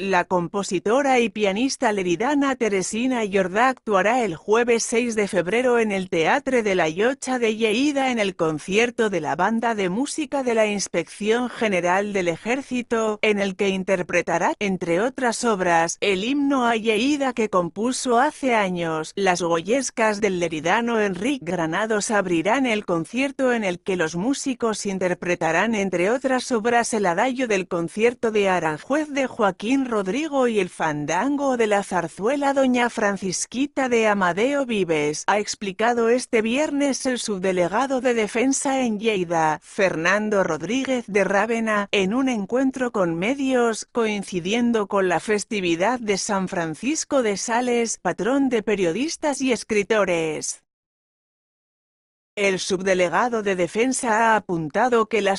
La compositora y pianista leridana Teresina Jordá actuará el jueves 6 de febrero en el Teatre de la Yocha de Lleida en el concierto de la Banda de Música de la Inspección General del Ejército, en el que interpretará, entre otras obras, el himno a Lleida que compuso hace años. Las goyescas del leridano Enrique Granados abrirán el concierto en el que los músicos interpretarán, entre otras obras, el adagio del concierto de Aranjuez de Joaquín Rodrigo y el fandango de la zarzuela Doña Francisquita de Amadeo Vives, ha explicado este viernes el subdelegado de defensa en Lleida, Fernando Rodríguez de Rávena, en un encuentro con medios coincidiendo con la festividad de San Francisco de Sales, patrón de periodistas y escritores. El subdelegado de defensa ha apuntado que la